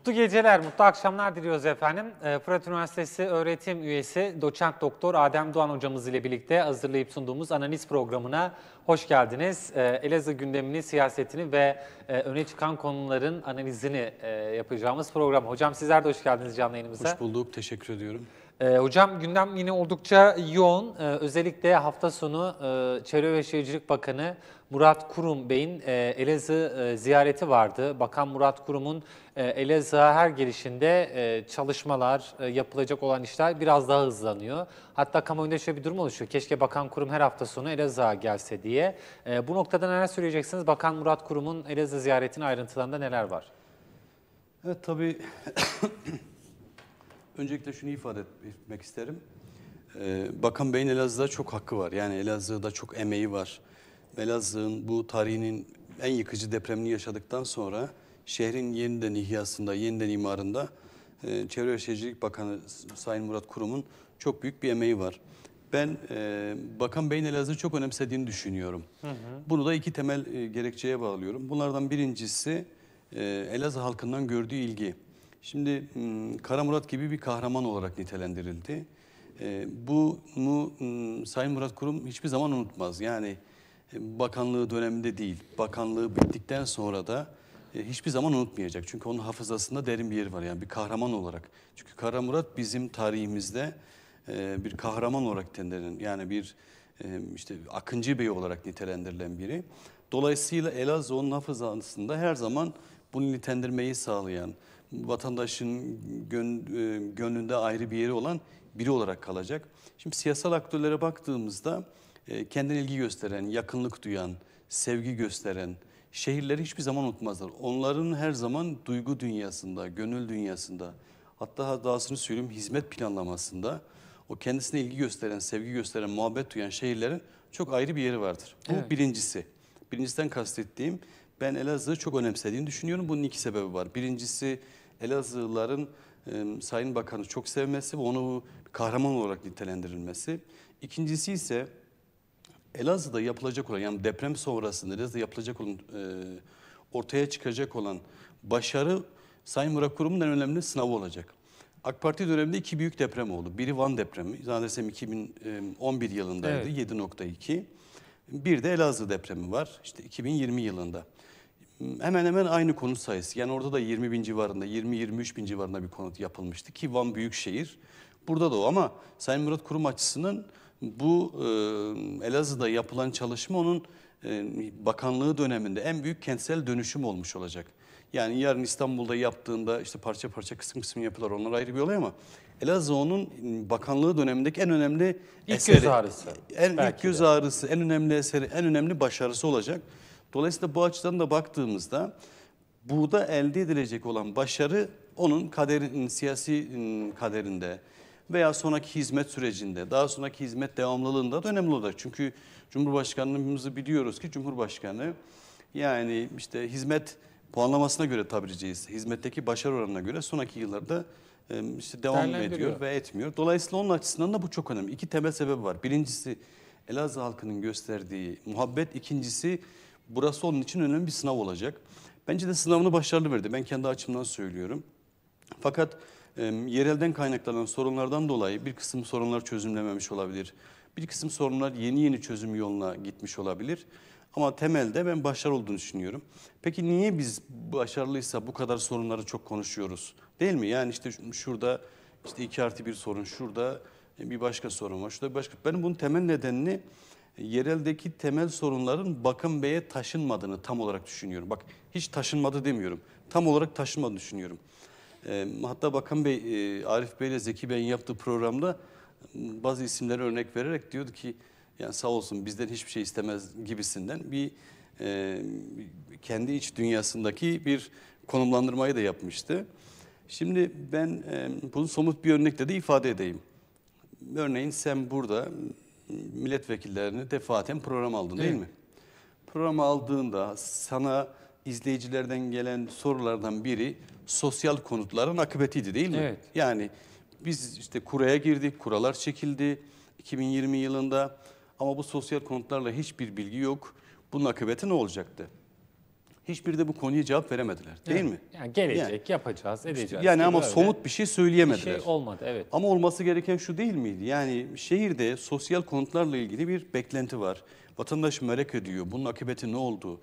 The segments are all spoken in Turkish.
Mutlu geceler, mutlu akşamlar diliyoruz efendim. Ee, Fırat Üniversitesi öğretim üyesi doçent doktor Adem Doğan hocamız ile birlikte hazırlayıp sunduğumuz analiz programına hoş geldiniz. Ee, Elazığ gündemini, siyasetini ve e, öne çıkan konuların analizini e, yapacağımız program. Hocam sizler de hoş geldiniz canlı yayınımıza. Hoş bulduk, teşekkür ediyorum. E, hocam gündem yine oldukça yoğun. E, özellikle hafta sonu e, Çevre ve Şehircilik Bakanı Murat Kurum Bey'in e, Elazığ e, ziyareti vardı. Bakan Murat Kurum'un e, Elazığ'a her gelişinde e, çalışmalar, e, yapılacak olan işler biraz daha hızlanıyor. Hatta kamuoyunda şöyle bir durum oluşuyor. Keşke Bakan Kurum her hafta sonu Elazığ'a gelse diye. E, bu noktada neler söyleyeceksiniz? Bakan Murat Kurum'un Elazığ ziyaretinin ayrıntılarında neler var? Evet tabii öncelikle şunu ifade etmek isterim. Ee, Bakan Bey'in Elazığ'da çok hakkı var. Yani Elazığ'da çok emeği var. Elazığ'ın bu tarihinin en yıkıcı depremini yaşadıktan sonra şehrin yeniden ihyasında, yeniden imarında e, Çevre ve Şehircilik Bakanı Sayın Murat Kurum'un çok büyük bir emeği var. Ben e, Bakan Bey'in Elazığ'ı çok önemsediğini düşünüyorum. Hı hı. Bunu da iki temel e, gerekçeye bağlıyorum. Bunlardan birincisi e, Elazığ halkından gördüğü ilgi. Şimdi Kara Murat gibi bir kahraman olarak nitelendirildi. Bunu Sayın Murat Kurum hiçbir zaman unutmaz. Yani e, bakanlığı döneminde değil, bakanlığı bittikten sonra da e, hiçbir zaman unutmayacak. Çünkü onun hafızasında derin bir yeri var yani bir kahraman olarak. Çünkü Kara Murat bizim tarihimizde e, bir kahraman olarak nitelendirilen yani bir işte Akıncı Bey olarak nitelendirilen biri. Dolayısıyla Elazığ'ın hafızasında her zaman bunu nitelendirmeyi sağlayan, vatandaşın e, gönlünde ayrı bir yeri olan biri olarak kalacak. Şimdi siyasal aktörlere baktığımızda e, kendine ilgi gösteren, yakınlık duyan, sevgi gösteren şehirleri hiçbir zaman unutmazlar. Onların her zaman duygu dünyasında, gönül dünyasında, hatta dahasını söyleyeyim hizmet planlamasında o kendisine ilgi gösteren, sevgi gösteren, muhabbet duyan şehirlerin çok ayrı bir yeri vardır. Bu evet. birincisi. Birincisinden kastettiğim ben Elazığ'ı çok önemsediğini düşünüyorum. Bunun iki sebebi var. Birincisi Elazığlıların e, Sayın Bakan'ı çok sevmesi ve onu kahraman olarak nitelendirilmesi. İkincisi ise Elazığ'da yapılacak olan yani deprem sonrasında Elazığ'da yapılacak olan e, ortaya çıkacak olan başarı Sayın Murat Kurum'un en önemli sınavı olacak. AK Parti döneminde iki büyük deprem oldu. Biri Van depremi, zannedersem 2011 yılındaydı evet. 7.2. Bir de Elazığ depremi var işte 2020 yılında hemen hemen aynı konut sayısı. Yani orada da 20 bin civarında, 20-23 bin civarında bir konut yapılmıştı ki Van Büyükşehir. Burada da o ama Sayın Murat Kurum açısının bu e, Elazığ'da yapılan çalışma onun e, bakanlığı döneminde en büyük kentsel dönüşüm olmuş olacak. Yani yarın İstanbul'da yaptığında işte parça parça kısım kısım yapılar onlar ayrı bir olay ama Elazığ onun ıı, bakanlığı dönemindeki en önemli ilk eseri, göz ağrısı. En, ilk göz de. ağrısı, en önemli eseri, en önemli başarısı olacak. Dolayısıyla bu açıdan da baktığımızda burada elde edilecek olan başarı onun kaderin, siyasi ıı, kaderinde veya sonraki hizmet sürecinde, daha sonraki hizmet devamlılığında da önemli olacak. Çünkü Cumhurbaşkanlığımızı biliyoruz ki Cumhurbaşkanı yani işte hizmet puanlamasına göre tabiri caizse, hizmetteki başarı oranına göre sonraki yıllarda ıı, işte devam ediyor ve etmiyor. Dolayısıyla onun açısından da bu çok önemli. İki temel sebebi var. Birincisi Elazığ halkının gösterdiği muhabbet, ikincisi Burası onun için önemli bir sınav olacak. Bence de sınavını başarılı verdi. Ben kendi açımdan söylüyorum. Fakat e, yerelden kaynaklanan sorunlardan dolayı bir kısım sorunlar çözümlememiş olabilir. Bir kısım sorunlar yeni yeni çözüm yoluna gitmiş olabilir. Ama temelde ben başarılı olduğunu düşünüyorum. Peki niye biz başarılıysa bu kadar sorunları çok konuşuyoruz? Değil mi? Yani işte şurada işte 2 artı 1 sorun, şurada bir başka sorun var, şurada bir başka. Benim bunun temel nedenini yereldeki temel sorunların bakım Bey'e taşınmadığını tam olarak düşünüyorum. Bak hiç taşınmadı demiyorum. Tam olarak taşınmadığını düşünüyorum. E, hatta bakım Bey, e, Arif Bey ile Zeki Bey'in yaptığı programda bazı isimlere örnek vererek diyordu ki yani sağ olsun bizden hiçbir şey istemez gibisinden bir e, kendi iç dünyasındaki bir konumlandırmayı da yapmıştı. Şimdi ben e, bunu somut bir örnekle de ifade edeyim. Örneğin sen burada milletvekillerini defaten program aldın değil, değil mi? Program aldığında sana izleyicilerden gelen sorulardan biri sosyal konutların akıbetiydi değil mi? Evet. Yani biz işte kuraya girdik, kuralar çekildi 2020 yılında ama bu sosyal konutlarla hiçbir bilgi yok. Bunun akıbeti ne olacaktı? Hiçbiri de bu konuya cevap veremediler değil evet. mi? Yani gelecek, yani, yapacağız, edeceğiz. İşte yani ama somut bir şey söyleyemediler. Bir şey olmadı evet. Ama olması gereken şu değil miydi? Yani şehirde sosyal konutlarla ilgili bir beklenti var. Vatandaş merak ediyor bunun akıbeti ne oldu?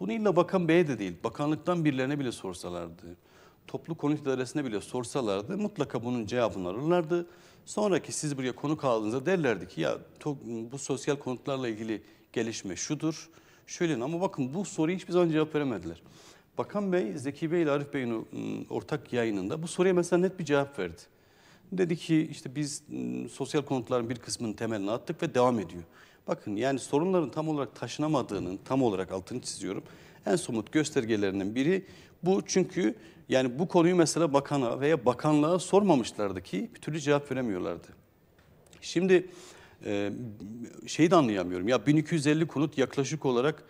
Bunu illa bakan beye de değil, bakanlıktan birilerine bile sorsalardı. Toplu konut idaresine bile sorsalardı mutlaka bunun cevabını alırlardı. Sonraki siz buraya konuk aldığınızda derlerdi ki ya bu sosyal konutlarla ilgili gelişme şudur şöyle ama bakın bu soruyu hiçbir zaman cevap veremediler. Bakan Bey, Zeki Bey ile Arif Bey'in ıı, ortak yayınında bu soruya mesela net bir cevap verdi. Dedi ki işte biz ıı, sosyal konutların bir kısmının temelini attık ve devam ediyor. Bakın yani sorunların tam olarak taşınamadığının tam olarak altını çiziyorum. En somut göstergelerinden biri bu çünkü yani bu konuyu mesela bakana veya bakanlığa sormamışlardı ki bir türlü cevap veremiyorlardı. Şimdi e, ee, şeyi de anlayamıyorum. Ya 1250 konut yaklaşık olarak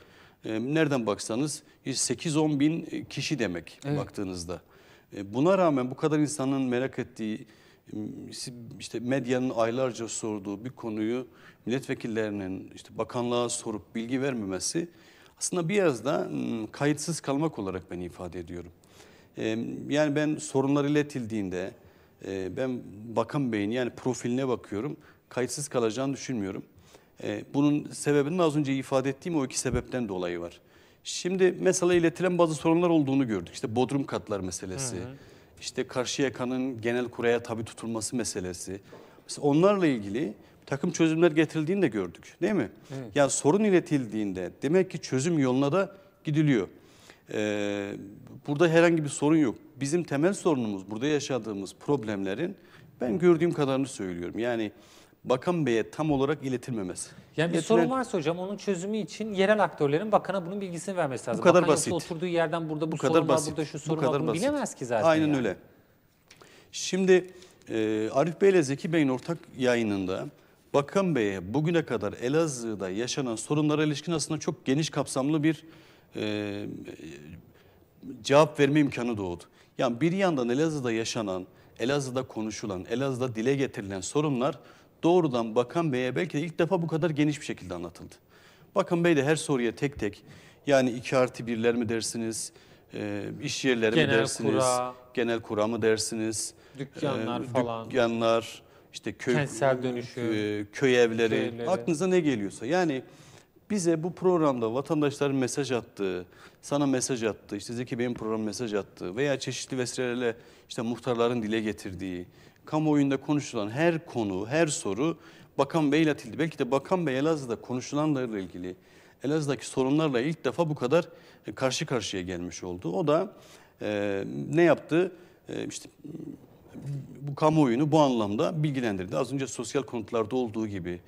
e, nereden baksanız 8-10 bin kişi demek evet. baktığınızda. E, buna rağmen bu kadar insanın merak ettiği, işte medyanın aylarca sorduğu bir konuyu milletvekillerinin işte bakanlığa sorup bilgi vermemesi aslında biraz da kayıtsız kalmak olarak ben ifade ediyorum. E, yani ben sorunlar iletildiğinde e, ben bakan beyin yani profiline bakıyorum kayıtsız kalacağını düşünmüyorum. Ee, bunun sebebinin az önce ifade ettiğim o iki sebepten dolayı var. Şimdi mesela iletilen bazı sorunlar olduğunu gördük. İşte bodrum katlar meselesi, hı hı. işte karşı yakanın genel kuraya tabi tutulması meselesi. Mesela onlarla ilgili takım çözümler getirildiğini de gördük değil mi? Evet. Yani sorun iletildiğinde demek ki çözüm yoluna da gidiliyor. Ee, burada herhangi bir sorun yok. Bizim temel sorunumuz burada yaşadığımız problemlerin ben gördüğüm kadarını söylüyorum. Yani bakan beye tam olarak iletilmemesi. Yani bir sorun varsa hocam onun çözümü için yerel aktörlerin bakana bunun bilgisini vermesi lazım. Bu kadar Bakan basit. yoksa oturduğu yerden burada bu, bu kadar sorun var, basit. burada şu sorun bu kadar var bunu basit. bilemez ki zaten. Aynen yani. öyle. Şimdi e, Arif Bey ile Zeki Bey'in ortak yayınında Bakan Bey'e bugüne kadar Elazığ'da yaşanan sorunlara ilişkin aslında çok geniş kapsamlı bir e, cevap verme imkanı doğdu. Yani bir yandan Elazığ'da yaşanan, Elazığ'da konuşulan, Elazığ'da dile getirilen sorunlar doğrudan Bakan Bey'e belki de ilk defa bu kadar geniş bir şekilde anlatıldı. Bakan Bey de her soruya tek tek yani iki artı birler mi dersiniz, e, iş yerleri genel mi dersiniz, kura, genel kura mı dersiniz, dükkanlar e, falan, dükkanlar, işte köy, kentsel dönüşüm, e, köy evleri, köy aklınıza ne geliyorsa. Yani bize bu programda vatandaşların mesaj attığı, sana mesaj attı, işte Zeki Bey'in program mesaj attı veya çeşitli vesilelerle işte muhtarların dile getirdiği, kamuoyunda konuşulan her konu, her soru Bakan Bey'le atildi. Belki de Bakan Bey Elazığ'da konuşulanlarla ilgili, Elazığ'daki sorunlarla ilk defa bu kadar e, karşı karşıya gelmiş oldu. O da e, ne yaptı? E, işte bu kamuoyunu bu anlamda bilgilendirdi. Az önce sosyal konutlarda olduğu gibi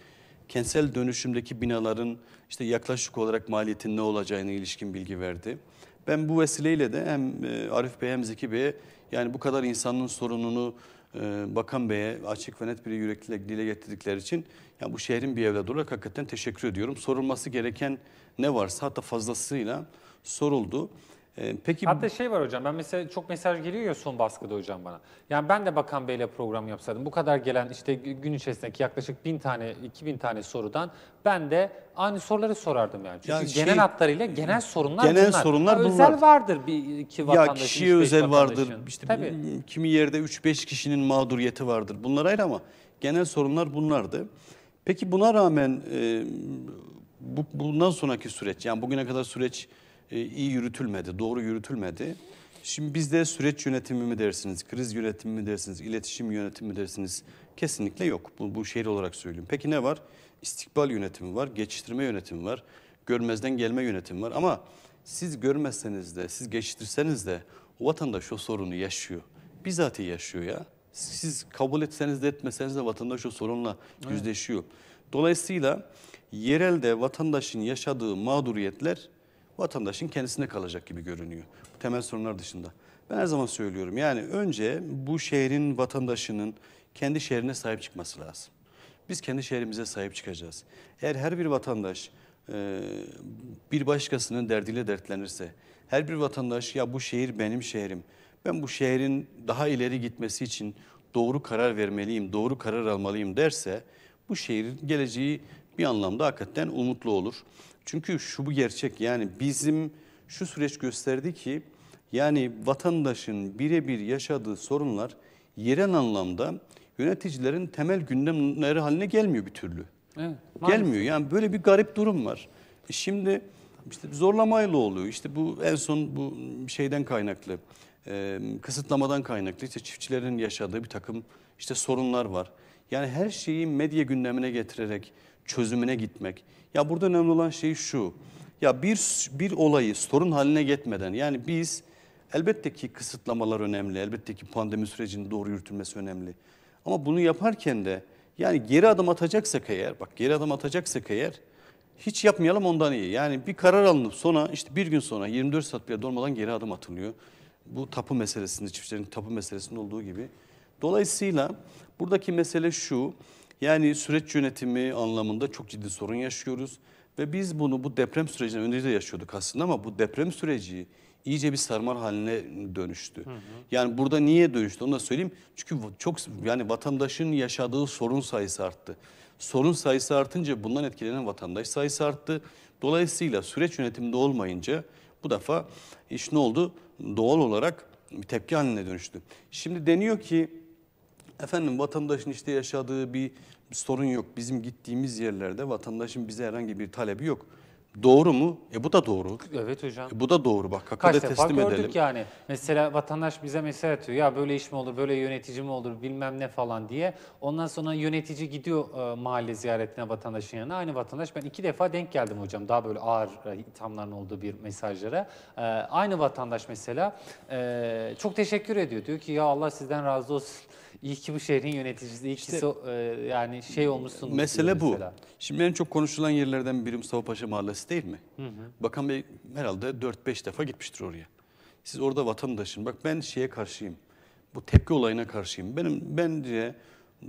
kentsel dönüşümdeki binaların işte yaklaşık olarak maliyetin ne olacağına ilişkin bilgi verdi. Ben bu vesileyle de hem e, Arif Bey hem Zeki Bey'e yani bu kadar insanın sorununu e, bakan Bey'e açık ve net bir yürekliyle dile getirdikleri için yani bu şehrin bir evladı olarak hakikaten teşekkür ediyorum. Sorulması gereken ne varsa hatta fazlasıyla soruldu. Ee, peki Hatta şey var hocam ben mesela çok mesaj geliyor ya son baskıda hocam bana. Yani ben de Bakan Bey'le program yapsaydım bu kadar gelen işte gün içerisindeki yaklaşık bin tane iki bin tane sorudan ben de aynı soruları sorardım yani. Çünkü Yani şey- genel hatlarıyla genel sorunlar genel bunlar. sorunlar Ha, bunlar. Özel vardır bir iki vatandaşın. ya kişiye özel vardır. vatandaşın. İşte Tabii. kimi yerde 3-5 kişinin mağduriyeti vardır. Bunlar ayrı ama genel sorunlar bunlardı. Peki buna rağmen e, bu, bundan sonraki süreç yani bugüne kadar süreç e, iyi yürütülmedi, doğru yürütülmedi. Şimdi bizde süreç yönetimi mi dersiniz, kriz yönetimi mi dersiniz, iletişim yönetimi mi dersiniz? Kesinlikle yok. Bu, bu şehir olarak söylüyorum. Peki ne var? İstikbal yönetimi var, geçiştirme yönetimi var, görmezden gelme yönetimi var. Ama siz görmezseniz de, siz geçiştirseniz de o vatandaş o sorunu yaşıyor. Bizatihi yaşıyor ya. Siz kabul etseniz de etmeseniz de vatandaş o sorunla evet. yüzleşiyor. Dolayısıyla yerelde vatandaşın yaşadığı mağduriyetler vatandaşın kendisine kalacak gibi görünüyor. Temel sorunlar dışında. Ben her zaman söylüyorum yani önce bu şehrin vatandaşının kendi şehrine sahip çıkması lazım. Biz kendi şehrimize sahip çıkacağız. Eğer her bir vatandaş e, bir başkasının derdiyle dertlenirse, her bir vatandaş ya bu şehir benim şehrim, ben bu şehrin daha ileri gitmesi için doğru karar vermeliyim, doğru karar almalıyım derse bu şehrin geleceği bir anlamda hakikaten umutlu olur. Çünkü şu bu gerçek yani bizim şu süreç gösterdi ki yani vatandaşın birebir yaşadığı sorunlar yerel anlamda yöneticilerin temel gündemleri haline gelmiyor bir türlü. Evet, gelmiyor yani böyle bir garip durum var. E şimdi işte zorlamayla oluyor işte bu en son bu şeyden kaynaklı e, kısıtlamadan kaynaklı işte çiftçilerin yaşadığı bir takım işte sorunlar var. Yani her şeyi medya gündemine getirerek çözümüne gitmek. Ya burada önemli olan şey şu. Ya bir bir olayı sorun haline getmeden yani biz elbette ki kısıtlamalar önemli. Elbette ki pandemi sürecinin doğru yürütülmesi önemli. Ama bunu yaparken de yani geri adım atacaksak eğer bak geri adım atacaksak eğer hiç yapmayalım ondan iyi. Yani bir karar alınıp sonra işte bir gün sonra 24 saat bile durmadan geri adım atılıyor bu tapu meselesinde, çiftçilerin tapu meselesinde olduğu gibi. Dolayısıyla buradaki mesele şu, yani süreç yönetimi anlamında çok ciddi sorun yaşıyoruz. Ve biz bunu bu deprem sürecinden önce de yaşıyorduk aslında ama bu deprem süreci iyice bir sarmal haline dönüştü. Hı hı. Yani burada niye dönüştü onu da söyleyeyim. Çünkü çok yani vatandaşın yaşadığı sorun sayısı arttı. Sorun sayısı artınca bundan etkilenen vatandaş sayısı arttı. Dolayısıyla süreç yönetiminde olmayınca bu defa iş ne oldu? doğal olarak bir tepki haline dönüştü. Şimdi deniyor ki efendim vatandaşın işte yaşadığı bir sorun yok. Bizim gittiğimiz yerlerde vatandaşın bize herhangi bir talebi yok. Doğru mu? E bu da doğru. Evet hocam. E bu da doğru bak. Hakkı Kaç da defa teslim gördük edelim. yani. Mesela vatandaş bize mesaj atıyor. Ya böyle iş mi olur, böyle yönetici mi olur bilmem ne falan diye. Ondan sonra yönetici gidiyor e, mahalle ziyaretine vatandaşın yanına. Aynı vatandaş ben iki defa denk geldim hocam. Daha böyle ağır e, ithamların olduğu bir mesajlara. E, aynı vatandaş mesela e, çok teşekkür ediyor. Diyor ki ya Allah sizden razı olsun. İyi ki bu şehrin yöneticisi, iyi işte, ki so, e, yani şey olmuşsunuz. Mesele bu. Mesela. Şimdi en çok konuşulan yerlerden birim Mustafa Mahallesi Hastanesi değil mi? Hı hı. Bakan Bey herhalde 4-5 defa gitmiştir oraya. Siz orada vatandaşın, bak ben şeye karşıyım. Bu tepki olayına karşıyım. Benim bence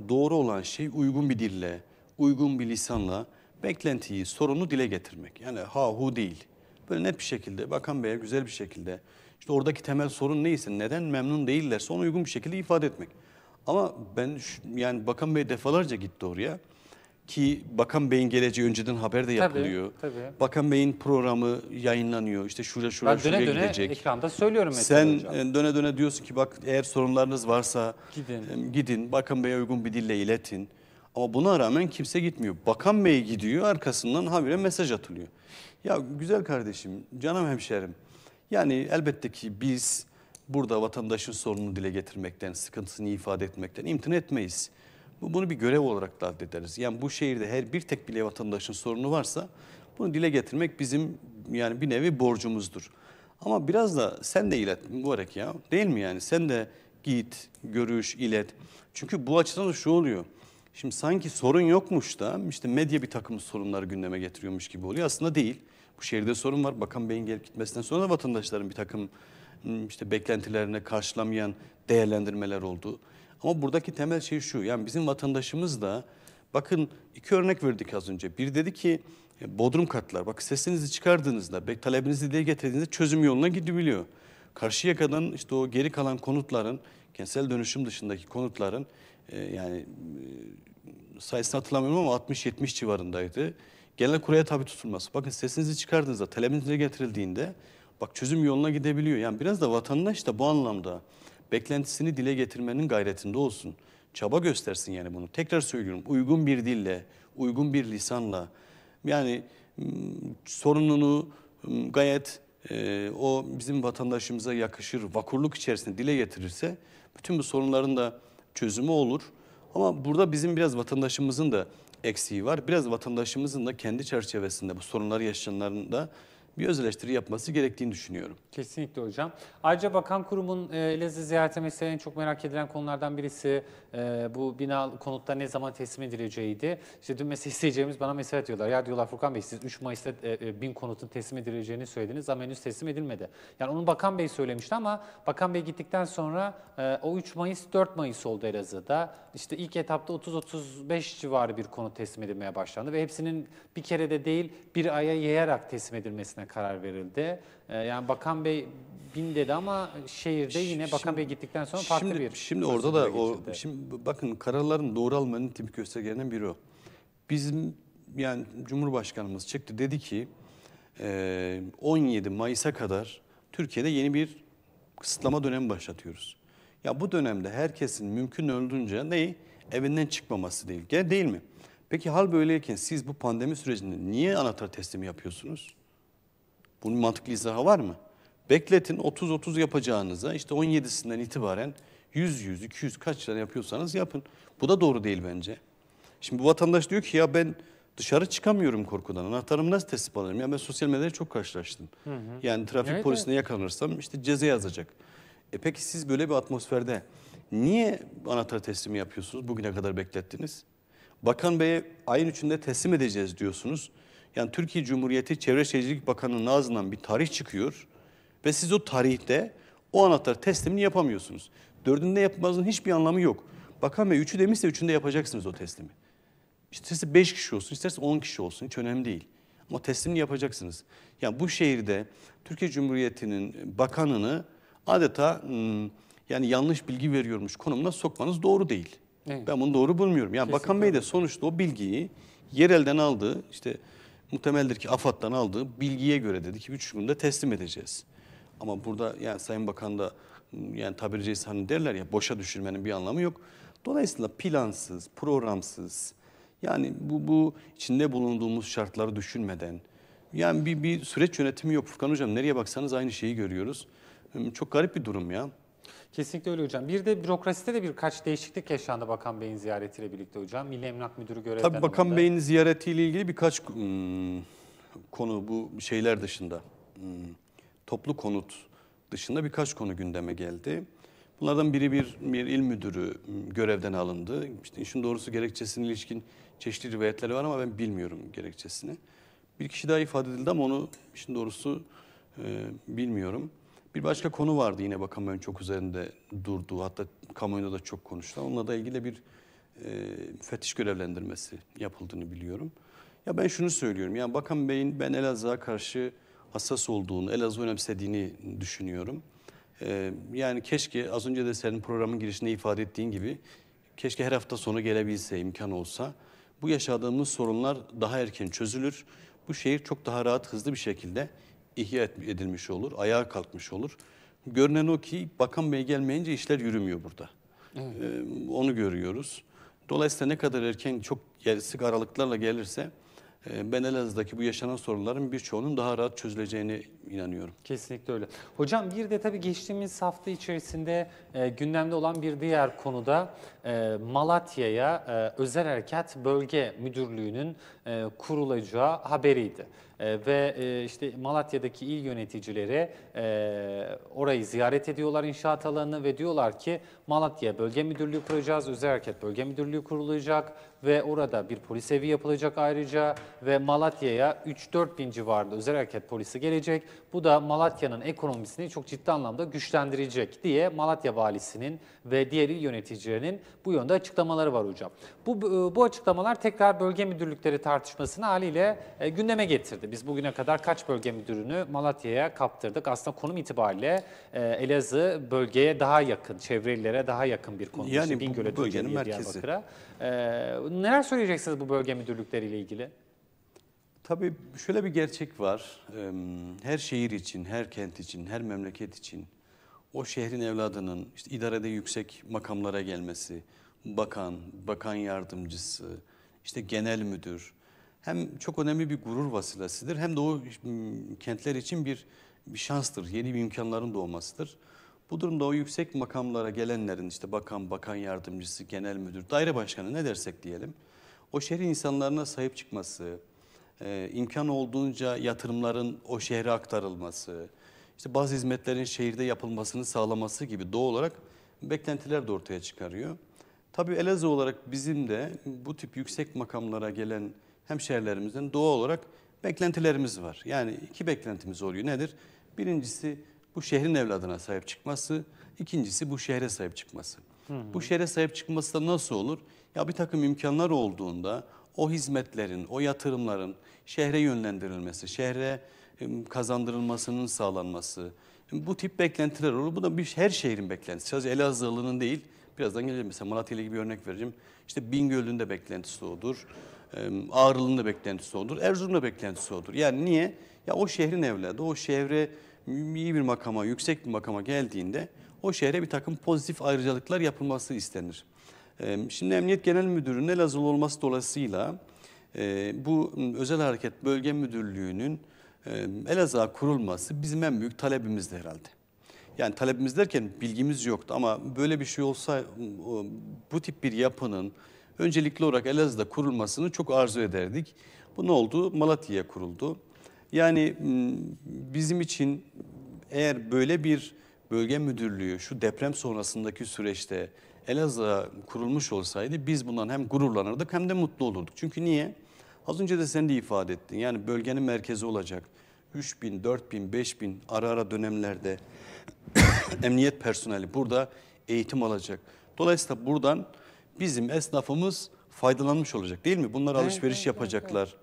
doğru olan şey uygun bir dille, uygun bir lisanla beklentiyi, sorunu dile getirmek. Yani ha hu değil. Böyle net bir şekilde, bakan beye güzel bir şekilde, işte oradaki temel sorun neyse, neden memnun değillerse onu uygun bir şekilde ifade etmek. Ama ben yani bakan bey defalarca gitti oraya ki Bakan Bey'in geleceği önceden haber de yapılıyor. Tabii, tabii. Bakan Bey'in programı yayınlanıyor. İşte şura şura ben şuraya döne döne gidecek. ekranda söylüyorum mesela Sen hocam. E, döne döne diyorsun ki bak eğer sorunlarınız varsa gidin, gidin Bakan Bey'e uygun bir dille iletin. Ama buna rağmen kimse gitmiyor. Bakan Bey gidiyor arkasından habire mesaj atılıyor. Ya güzel kardeşim, canım hemşerim. Yani elbette ki biz burada vatandaşın sorununu dile getirmekten, sıkıntısını ifade etmekten imtina etmeyiz. Bunu bir görev olarak da addederiz. Yani bu şehirde her bir tek bile vatandaşın sorunu varsa bunu dile getirmek bizim yani bir nevi borcumuzdur. Ama biraz da sen de ilet mübarek ya değil mi yani? Sen de git, görüş, ilet. Çünkü bu açıdan da şu oluyor. Şimdi sanki sorun yokmuş da işte medya bir takım sorunları gündeme getiriyormuş gibi oluyor. Aslında değil. Bu şehirde sorun var. Bakan Bey'in gelip gitmesinden sonra da vatandaşların bir takım hmm, işte beklentilerine karşılamayan değerlendirmeler oldu. Ama buradaki temel şey şu. Yani bizim vatandaşımız da bakın iki örnek verdik az önce. Bir dedi ki e, bodrum katlar bak sesinizi çıkardığınızda, talebinizi dile getirdiğinizde çözüm yoluna gidebiliyor. karşı yakadan işte o geri kalan konutların, kentsel dönüşüm dışındaki konutların e, yani e, sayısını hatırlamıyorum ama 60-70 civarındaydı. Genel kuraya tabi tutulması. Bakın sesinizi çıkardığınızda, talebiniz getirildiğinde bak çözüm yoluna gidebiliyor. Yani biraz da vatandaş da bu anlamda beklentisini dile getirmenin gayretinde olsun. Çaba göstersin yani bunu. Tekrar söylüyorum uygun bir dille, uygun bir lisanla yani hmm, sorununu hmm, gayet e, o bizim vatandaşımıza yakışır, vakurluk içerisinde dile getirirse bütün bu sorunların da çözümü olur. Ama burada bizim biraz vatandaşımızın da eksiği var. Biraz vatandaşımızın da kendi çerçevesinde bu sorunları yaşayanların da bir öz eleştiri yapması gerektiğini düşünüyorum. Kesinlikle hocam. Ayrıca bakan kurumun e, Elazığ ziyareti mesela en çok merak edilen konulardan birisi e, bu bina konutlar ne zaman teslim edileceğiydi. İşte dün mesela isteyeceğimiz bana mesaj diyorlar. Ya diyorlar Furkan Bey siz 3 Mayıs'ta e, bin konutun teslim edileceğini söylediniz ama henüz teslim edilmedi. Yani onu Bakan Bey söylemişti ama Bakan Bey gittikten sonra o 3 Mayıs 4 Mayıs oldu Elazığ'da. İşte ilk etapta 30-35 civarı bir konut teslim edilmeye başlandı ve hepsinin bir kere de değil bir aya yayarak teslim edilmesine gitmesine karar verildi. Ee, yani Bakan Bey bin dedi ama şehirde yine Bakan Bey gittikten sonra farklı şimdi, bir... Şimdi orada da o, şimdi bakın kararların doğru almanın tipik göstergelerinden biri o. Bizim yani Cumhurbaşkanımız çıktı dedi ki 17 e, Mayıs'a kadar Türkiye'de yeni bir kısıtlama dönemi başlatıyoruz. Ya bu dönemde herkesin mümkün olduğunca neyi? Evinden çıkmaması değil. Değil mi? Peki hal böyleyken siz bu pandemi sürecinde niye anahtar teslimi yapıyorsunuz? Bunun mantıklı izahı var mı? Bekletin 30-30 yapacağınıza işte 17'sinden itibaren 100-100-200 kaç tane yapıyorsanız yapın. Bu da doğru değil bence. Şimdi bu vatandaş diyor ki ya ben dışarı çıkamıyorum korkudan. Anahtarımı nasıl teslim alırım? Ya ben sosyal medyada çok karşılaştım. Hı hı. Yani trafik evet, polisine evet. yakalanırsam işte ceza yazacak. E peki siz böyle bir atmosferde niye anahtar teslimi yapıyorsunuz? Bugüne kadar beklettiniz. Bakan Bey'e ayın üçünde teslim edeceğiz diyorsunuz. Yani Türkiye Cumhuriyeti Çevre Şehircilik Bakanı'nın ağzından bir tarih çıkıyor ve siz o tarihte o anahtar teslimini yapamıyorsunuz. Dördünde yapmanızın hiçbir anlamı yok. Bakan Bey üçü demişse üçünde yapacaksınız o teslimi. İsterse beş kişi olsun, isterse on kişi olsun hiç önemli değil. Ama teslimini yapacaksınız. Yani bu şehirde Türkiye Cumhuriyeti'nin bakanını adeta hmm, yani yanlış bilgi veriyormuş konumuna sokmanız doğru değil. Evet. Ben bunu doğru bulmuyorum. Yani Kesinlikle. Bakan Bey de sonuçta o bilgiyi yerelden aldı. İşte muhtemeldir ki AFAD'dan aldığı bilgiye göre dedi ki 3 günde teslim edeceğiz. Ama burada yani Sayın Bakan da ıı, yani tabiri caizse hani derler ya boşa düşürmenin bir anlamı yok. Dolayısıyla plansız, programsız yani bu, bu içinde bulunduğumuz şartları düşünmeden yani bir, bir süreç yönetimi yok Furkan Hocam nereye baksanız aynı şeyi görüyoruz. Çok garip bir durum ya. Kesinlikle öyle hocam. Bir de bürokraside de birkaç değişiklik yaşandı Bakan Bey'in ziyaretiyle birlikte hocam. Milli Emlak Müdürü görevden Tabii Bakan alındı. Bey'in ziyaretiyle ilgili birkaç hmm, konu bu şeyler dışında, hmm, toplu konut dışında birkaç konu gündeme geldi. Bunlardan biri bir, bir il müdürü hmm, görevden alındı. İşte işin doğrusu gerekçesine ilişkin çeşitli rivayetleri var ama ben bilmiyorum gerekçesini. Bir kişi daha ifade edildi ama onu işin doğrusu e, bilmiyorum. Bir başka konu vardı yine bakanların çok üzerinde durduğu, hatta kamuoyunda da çok konuştu. Onunla da ilgili bir e, müfettiş görevlendirmesi yapıldığını biliyorum. Ya ben şunu söylüyorum, yani Bakan Bey'in ben Elazığ'a karşı hassas olduğunu, Elazığ'ı önemsediğini düşünüyorum. E, yani keşke az önce de senin programın girişinde ifade ettiğin gibi, keşke her hafta sonu gelebilse, imkan olsa. Bu yaşadığımız sorunlar daha erken çözülür. Bu şehir çok daha rahat, hızlı bir şekilde ihya edilmiş olur, ayağa kalkmış olur. Görünen o ki bakan bey gelmeyince işler yürümüyor burada. Evet. Ee, onu görüyoruz. Dolayısıyla ne kadar erken çok sık aralıklarla gelirse e, ben Elazığ'daki bu yaşanan sorunların birçoğunun daha rahat çözüleceğini inanıyorum. Kesinlikle öyle. Hocam bir de tabii geçtiğimiz hafta içerisinde e, gündemde olan bir diğer konuda e, Malatya'ya e, Özel Harekat Bölge Müdürlüğü'nün e, kurulacağı haberiydi. E, ve e, işte Malatya'daki il yöneticileri e, orayı ziyaret ediyorlar inşaat alanını ve diyorlar ki Malatya Bölge Müdürlüğü kuracağız, Özel Harekat Bölge Müdürlüğü kurulacak ve orada bir polis evi yapılacak ayrıca ve Malatya'ya 3-4 bin civarında özel hareket polisi gelecek. Bu da Malatya'nın ekonomisini çok ciddi anlamda güçlendirecek diye Malatya valisinin ve diğer il yöneticilerinin bu yönde açıklamaları var hocam. Bu, bu açıklamalar tekrar bölge müdürlükleri tartışmasını haliyle e, gündeme getirdi. Biz bugüne kadar kaç bölge müdürünü Malatya'ya kaptırdık? Aslında konum itibariyle e, Elazığ bölgeye daha yakın, çevrelilere daha yakın bir konum. Yani işte bu, bu bölgenin merkezi. Ee, neler söyleyeceksiniz bu bölge müdürlükleriyle ilgili? Tabii şöyle bir gerçek var. Her şehir için, her kent için, her memleket için o şehrin evladının işte idarede yüksek makamlara gelmesi, bakan, bakan yardımcısı, işte genel müdür hem çok önemli bir gurur vasilesidir hem de o kentler için bir, bir şanstır, yeni bir imkanların doğmasıdır. Bu durumda o yüksek makamlara gelenlerin işte bakan, bakan yardımcısı, genel müdür, daire başkanı ne dersek diyelim, o şehrin insanlarına sahip çıkması, e, imkan olduğunca yatırımların o şehre aktarılması, işte bazı hizmetlerin şehirde yapılmasını sağlaması gibi doğal olarak beklentiler de ortaya çıkarıyor. Tabii Elazığ olarak bizim de bu tip yüksek makamlara gelen hemşehrilerimizden doğal olarak beklentilerimiz var. Yani iki beklentimiz oluyor. Nedir? Birincisi bu şehrin evladına sahip çıkması, ikincisi bu şehre sahip çıkması. Hı hı. Bu şehre sahip çıkması da nasıl olur? Ya bir takım imkanlar olduğunda o hizmetlerin, o yatırımların şehre yönlendirilmesi, şehre kazandırılmasının sağlanması. Bu tip beklentiler olur. Bu da bir, her şehrin beklentisi. Sadece Elazığlı'nın değil, birazdan geleceğim. Mesela Malatya gibi bir örnek vereceğim. İşte Bingöl'ün de beklentisi odur. Ağrılı'nın da beklentisi odur. Erzurum'un da beklentisi odur. Yani niye? Ya o şehrin evladı, o şehre iyi bir makama, yüksek bir makama geldiğinde o şehre bir takım pozitif ayrıcalıklar yapılması istenir. Şimdi Emniyet Genel Müdürü'nün Elazığlı olması dolayısıyla ee, bu Özel Hareket Bölge Müdürlüğü'nün e, Elazığ'a kurulması bizim en büyük talebimizdi herhalde. Yani talebimiz derken bilgimiz yoktu ama böyle bir şey olsa bu tip bir yapının öncelikli olarak Elazığ'da kurulmasını çok arzu ederdik. Bu ne oldu? Malatya'ya kuruldu. Yani bizim için eğer böyle bir bölge müdürlüğü şu deprem sonrasındaki süreçte Elazığ'a kurulmuş olsaydı biz bundan hem gururlanırdık hem de mutlu olurduk. Çünkü niye? Az önce de sen de ifade ettin. Yani bölgenin merkezi olacak. 3 bin, 4 bin, 5 bin ara ara dönemlerde emniyet personeli burada eğitim alacak. Dolayısıyla buradan bizim esnafımız faydalanmış olacak değil mi? Bunlar alışveriş evet, yapacaklar. Evet.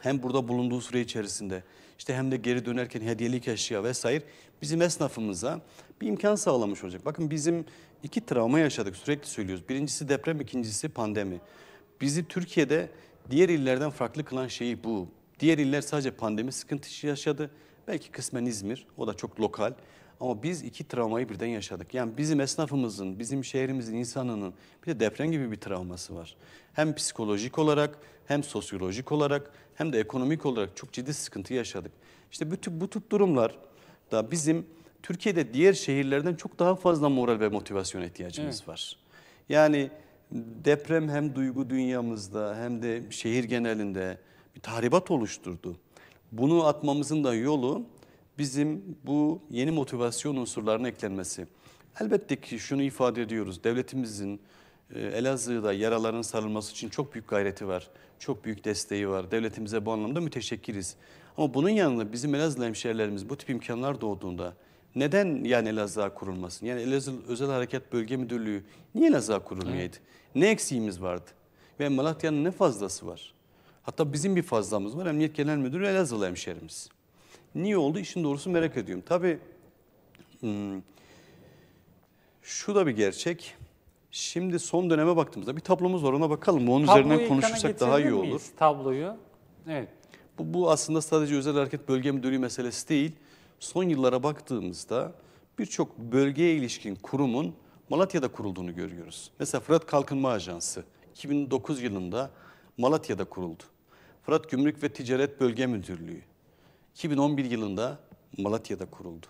Hem burada bulunduğu süre içerisinde işte hem de geri dönerken hediyelik eşya vesaire bizim esnafımıza bir imkan sağlamış olacak. Bakın bizim iki travma yaşadık sürekli söylüyoruz. Birincisi deprem, ikincisi pandemi. Bizi Türkiye'de diğer illerden farklı kılan şeyi bu. Diğer iller sadece pandemi sıkıntısı yaşadı. Belki kısmen İzmir, o da çok lokal. Ama biz iki travmayı birden yaşadık. Yani bizim esnafımızın, bizim şehrimizin insanının bir de deprem gibi bir travması var. Hem psikolojik olarak, hem sosyolojik olarak, hem de ekonomik olarak çok ciddi sıkıntı yaşadık. İşte bütün bu tip durumlar da bizim Türkiye'de diğer şehirlerden çok daha fazla moral ve motivasyon ihtiyacımız evet. var. Yani deprem hem duygu dünyamızda hem de şehir genelinde bir tahribat oluşturdu. Bunu atmamızın da yolu bizim bu yeni motivasyon unsurlarına eklenmesi. Elbette ki şunu ifade ediyoruz. Devletimizin e, Elazığ'da yaraların sarılması için çok büyük gayreti var. Çok büyük desteği var. Devletimize bu anlamda müteşekkiriz. Ama bunun yanında bizim Elazığ hemşehrilerimiz bu tip imkanlar doğduğunda neden yani Elazığ kurulmasın? Yani Elazığ Özel Hareket Bölge Müdürlüğü niye Elazığ kurulmuyordu? Ne eksiğimiz vardı? Ve Malatya'nın ne fazlası var? Hatta bizim bir fazlamız var. Emniyet Genel Müdürü Elazığlı hemşerimiz. Niye oldu? İşin doğrusu merak ediyorum. Tabii hmm, şu da bir gerçek. Şimdi son döneme baktığımızda bir tablomuz var ona bakalım. Onun Tabloyu üzerinden konuşursak daha iyi olur. Tabloyu. Evet. Bu, bu aslında sadece özel hareket bölge müdürlüğü meselesi değil son yıllara baktığımızda birçok bölgeye ilişkin kurumun Malatya'da kurulduğunu görüyoruz. Mesela Fırat Kalkınma Ajansı 2009 yılında Malatya'da kuruldu. Fırat Gümrük ve Ticaret Bölge Müdürlüğü 2011 yılında Malatya'da kuruldu.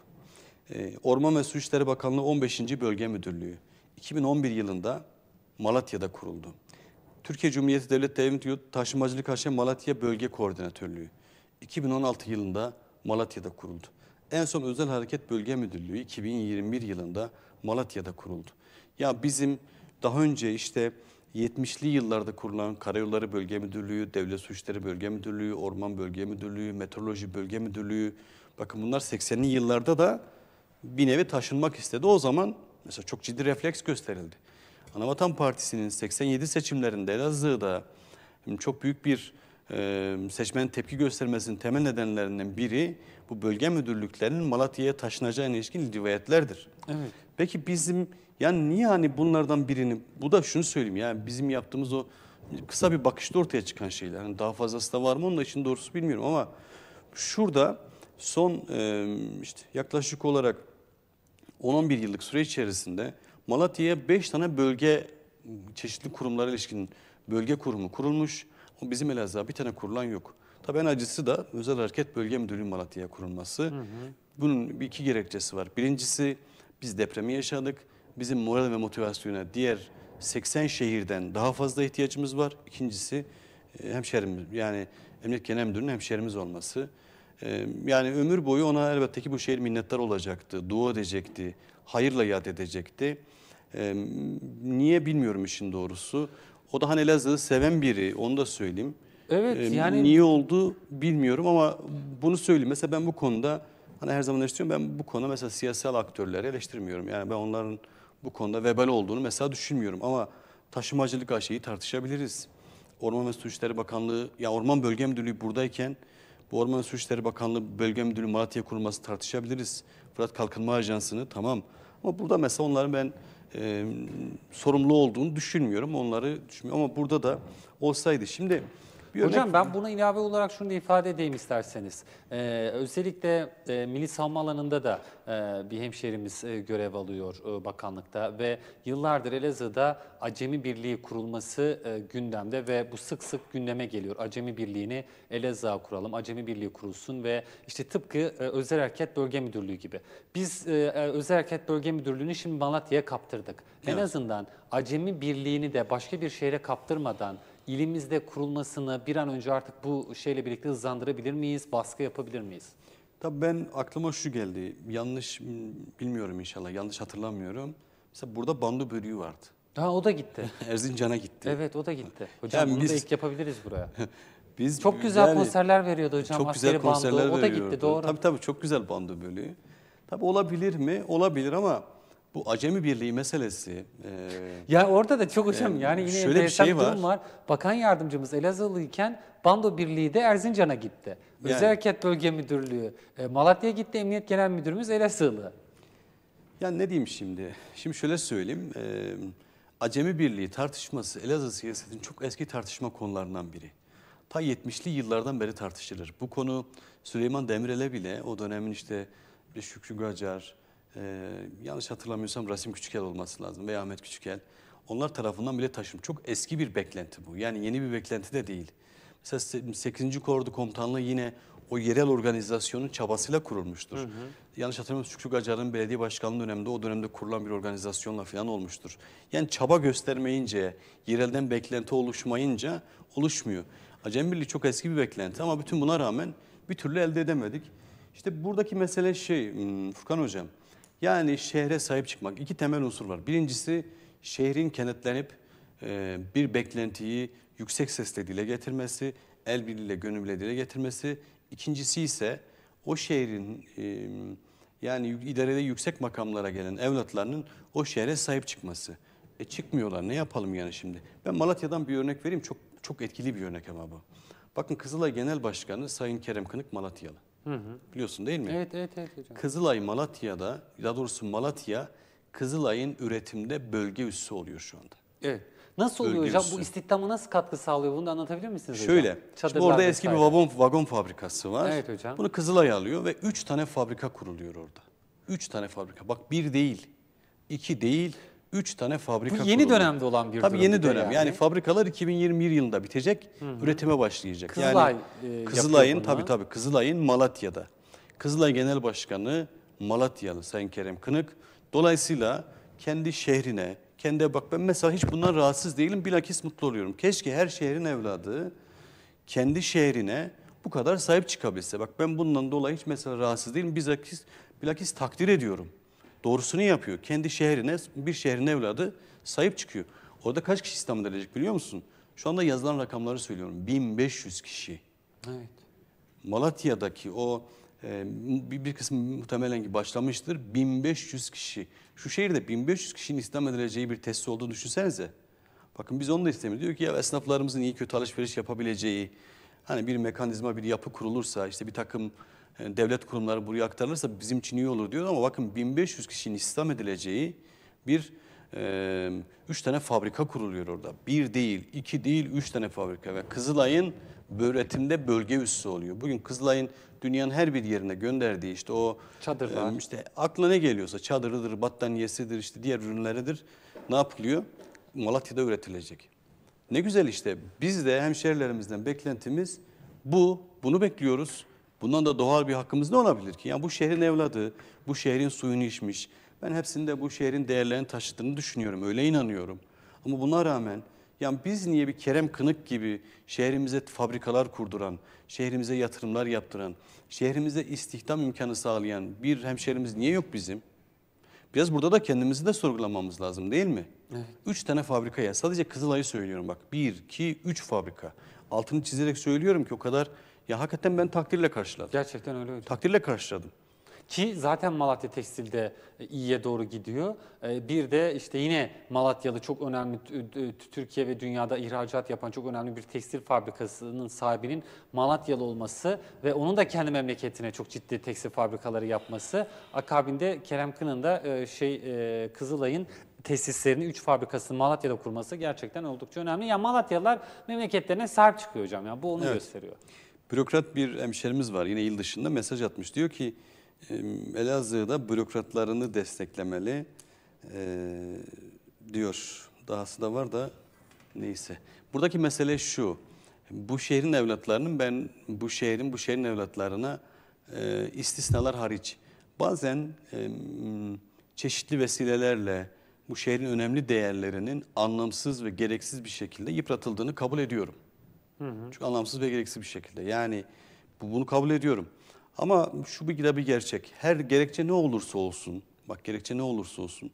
Ee, Orman ve Su İşleri Bakanlığı 15. Bölge Müdürlüğü 2011 yılında Malatya'da kuruldu. Türkiye Cumhuriyeti Devlet Devlet Yurt Taşımacılık AŞ Malatya Bölge Koordinatörlüğü 2016 yılında Malatya'da kuruldu. En son Özel Hareket Bölge Müdürlüğü 2021 yılında Malatya'da kuruldu. Ya bizim daha önce işte 70'li yıllarda kurulan Karayolları Bölge Müdürlüğü, Devlet suçları Bölge Müdürlüğü, Orman Bölge Müdürlüğü, Meteoroloji Bölge Müdürlüğü. Bakın bunlar 80'li yıllarda da bir nevi taşınmak istedi. O zaman mesela çok ciddi refleks gösterildi. Anavatan Partisi'nin 87 seçimlerinde Elazığ'da çok büyük bir e, seçmenin tepki göstermesinin temel nedenlerinden biri bu bölge müdürlüklerinin Malatya'ya taşınacağına ilişkin rivayetlerdir. Evet. Peki bizim yani niye hani bunlardan birini bu da şunu söyleyeyim yani bizim yaptığımız o kısa bir bakışta ortaya çıkan şeyler. Yani daha fazlası da var mı onun da için doğrusu bilmiyorum ama şurada son işte yaklaşık olarak 10-11 yıllık süre içerisinde Malatya'ya 5 tane bölge çeşitli kurumlara ilişkin bölge kurumu kurulmuş. Bizim Elazığ'a bir tane kurulan yok. Tabii en acısı da Özel Hareket Bölge Müdürlüğü Malatya'ya kurulması. Hı hı. Bunun iki gerekçesi var. Birincisi biz depremi yaşadık. Bizim moral ve motivasyona diğer 80 şehirden daha fazla ihtiyacımız var. İkincisi e, hemşerimiz yani Emniyet Genel Müdürü'nün hemşerimiz olması. E, yani ömür boyu ona elbette ki bu şehir minnettar olacaktı, dua edecekti, hayırla yad edecekti. E, niye bilmiyorum işin doğrusu. O Hodahan Elazığ'ı seven biri onu da söyleyeyim. Evet ee, yani. Niye oldu bilmiyorum ama bunu söyleyeyim. Mesela ben bu konuda hani her zaman eleştiriyorum ben bu konuda mesela siyasal aktörleri eleştirmiyorum. Yani ben onların bu konuda vebal olduğunu mesela düşünmüyorum ama taşımacılık aşeyi tartışabiliriz. Orman ve Su İşleri Bakanlığı ya Orman Bölge Müdürlüğü buradayken bu Orman ve Su İşleri Bakanlığı Bölge Müdürlüğü Malatya kurulması tartışabiliriz. Fırat Kalkınma Ajansı'nı tamam. Ama burada mesela onların ben e, sorumlu olduğunu düşünmüyorum. Onları düşünmüyorum. Ama burada da olsaydı. Şimdi bir örnek. Hocam ben buna ilave olarak şunu da ifade edeyim isterseniz. Ee, özellikle e, milli savunma alanında da e, bir hemşerimiz e, görev alıyor e, bakanlıkta ve yıllardır Elazığ'da Acemi Birliği kurulması e, gündemde ve bu sık sık gündeme geliyor. Acemi Birliği'ni Elazığ'a kuralım, Acemi Birliği kurulsun ve işte tıpkı e, Özel Hareket Bölge Müdürlüğü gibi. Biz e, e Özel Hareket Bölge Müdürlüğü'nü şimdi Malatya'ya kaptırdık. Evet. En azından Acemi Birliği'ni de başka bir şehre kaptırmadan ilimizde kurulmasını bir an önce artık bu şeyle birlikte hızlandırabilir miyiz, baskı yapabilir miyiz? Tabii ben aklıma şu geldi, yanlış bilmiyorum inşallah, yanlış hatırlamıyorum. Mesela burada bandı bölüğü vardı. Ha o da gitti. Erzincan'a gitti. Evet o da gitti. Hocam yani bunu biz... da ilk yapabiliriz buraya. biz Çok güzel yani, konserler veriyordu hocam. Çok güzel konserler bandı. O da gitti doğru. Tabii tabii çok güzel bandı bölüğü. Tabii olabilir mi? Olabilir ama bu acemi birliği meselesi. E, ya orada da çok hocam e, yani yine şöyle bir şey var. durum var. Bakan yardımcımız Elazığlı iken Bando Birliği de Erzincan'a gitti. Yani, Özel Harekat Bölge Müdürlüğü e, Malatya'ya gitti. Emniyet Genel Müdürümüz Elazığlı. Yani ne diyeyim şimdi? Şimdi şöyle söyleyeyim. E, acemi birliği tartışması Elazığ siyasetinin çok eski tartışma konularından biri. Ta 70'li yıllardan beri tartışılır. Bu konu Süleyman Demirel'e bile o dönemin işte Şükrü Gacar, e, yanlış hatırlamıyorsam Rasim Küçükel olması lazım veya Ahmet Küçükel. Onlar tarafından bile taşım. Çok eski bir beklenti bu. Yani yeni bir beklenti de değil. Mesela 8. Kordu Komutanlığı yine o yerel organizasyonun çabasıyla kurulmuştur. Hı hı. Yanlış hatırlamıyorsam küçük Acar'ın belediye başkanlığı döneminde o dönemde kurulan bir organizasyonla falan olmuştur. Yani çaba göstermeyince, yerelden beklenti oluşmayınca oluşmuyor. Acem Birliği çok eski bir beklenti ama bütün buna rağmen bir türlü elde edemedik. İşte buradaki mesele şey hmm, Furkan Hocam, yani şehre sahip çıkmak. iki temel unsur var. Birincisi şehrin kenetlenip e, bir beklentiyi yüksek sesle dile getirmesi, el birliğiyle gönüllü dile getirmesi. İkincisi ise o şehrin e, yani idarede yüksek makamlara gelen evlatlarının o şehre sahip çıkması. E çıkmıyorlar ne yapalım yani şimdi? Ben Malatya'dan bir örnek vereyim çok çok etkili bir örnek ama bu. Bakın Kızılay Genel Başkanı Sayın Kerem Kınık Malatyalı. Hı Biliyorsun değil mi? Evet, evet, evet hocam. Kızılay Malatya'da, daha doğrusu Malatya, Kızılay'ın üretimde bölge üssü oluyor şu anda. Evet. Nasıl oluyor hocam? üssü. Bu istihdama nasıl katkı sağlıyor? Bunu da anlatabilir misiniz hocam? Şöyle, şimdi Çadırlar orada eski bir vagon, vagon fabrikası var. Evet hocam. Bunu Kızılay alıyor ve 3 tane fabrika kuruluyor orada. 3 tane fabrika. Bak bir değil, iki değil, 3 tane fabrika Bu yeni kuruldu. dönemde olan bir Tabii durum. Tabii yeni dönem. Yani. yani fabrikalar 2021 yılında bitecek, hı hı. üretime başlayacak. Kızılay yani, e, Kızılay'ın tabii tabii Kızılay'ın Malatya'da. Kızılay Genel Başkanı Malatyalı Sayın Kerem Kınık. Dolayısıyla kendi şehrine, kendi bak ben mesela hiç bundan rahatsız değilim bilakis mutlu oluyorum. Keşke her şehrin evladı kendi şehrine bu kadar sahip çıkabilse. Bak ben bundan dolayı hiç mesela rahatsız değilim bilakis, bilakis takdir ediyorum. Doğrusunu yapıyor. Kendi şehrine, bir şehrin evladı sahip çıkıyor. Orada kaç kişi İslam'a edecek biliyor musun? Şu anda yazılan rakamları söylüyorum. 1500 kişi. Evet. Malatya'daki o e, bir, bir kısmı muhtemelen ki başlamıştır. 1500 kişi. Şu şehirde 1500 kişinin İslam edileceği bir testi olduğunu düşünsenize. Bakın biz onu da istemiyoruz. Diyor ki ya esnaflarımızın iyi kötü alışveriş yapabileceği, hani bir mekanizma, bir yapı kurulursa, işte bir takım e, devlet kurumları buraya aktarılırsa bizim için iyi olur diyor ama bakın 1500 kişinin istihdam edileceği bir e, üç tane fabrika kuruluyor orada. Bir değil, iki değil, üç tane fabrika ve Kızılay'ın üretimde bölge üssü oluyor. Bugün Kızılay'ın dünyanın her bir yerine gönderdiği işte o çadırlar, e, işte aklına ne geliyorsa çadırıdır, battaniyesidir, işte diğer ürünleridir. Ne yapılıyor? Malatya'da üretilecek. Ne güzel işte. Biz de hemşerilerimizden beklentimiz bu. Bunu bekliyoruz. Bundan da doğal bir hakkımız ne olabilir ki? Yani bu şehrin evladı, bu şehrin suyunu içmiş. Ben hepsinde bu şehrin değerlerini taşıdığını düşünüyorum, öyle inanıyorum. Ama buna rağmen yani biz niye bir Kerem Kınık gibi şehrimize fabrikalar kurduran, şehrimize yatırımlar yaptıran, şehrimize istihdam imkanı sağlayan bir hemşehrimiz niye yok bizim? Biraz burada da kendimizi de sorgulamamız lazım değil mi? Evet. Üç tane fabrikaya sadece Kızılay'ı söylüyorum bak. Bir, iki, üç fabrika. Altını çizerek söylüyorum ki o kadar ya hakikaten ben takdirle karşıladım. Gerçekten öyle hocam. Takdirle karşıladım. Ki zaten Malatya Tekstil'de e, iyiye doğru gidiyor. E, bir de işte yine Malatyalı çok önemli e, Türkiye ve dünyada ihracat yapan çok önemli bir tekstil fabrikasının sahibinin Malatyalı olması ve onun da kendi memleketine çok ciddi tekstil fabrikaları yapması. Akabinde Kerem Kın'ın da şey Kızılay'ın tesislerini, 3 fabrikasını Malatya'da kurması gerçekten oldukça önemli. Ya yani Malatyalılar memleketlerine sahip çıkıyor hocam. Yani bu onu evet. gösteriyor. Bürokrat bir hemşerimiz var yine yıl dışında mesaj atmış. Diyor ki Elazığ'da bürokratlarını desteklemeli e, diyor. Dahası da var da neyse. Buradaki mesele şu. Bu şehrin evlatlarının ben bu şehrin bu şehrin evlatlarına e, istisnalar hariç bazen e, çeşitli vesilelerle bu şehrin önemli değerlerinin anlamsız ve gereksiz bir şekilde yıpratıldığını kabul ediyorum. Hı hı. Çünkü anlamsız ve gereksiz bir şekilde. Yani bunu kabul ediyorum. Ama şu bir de bir gerçek. Her gerekçe ne olursa olsun, bak gerekçe ne olursa olsun,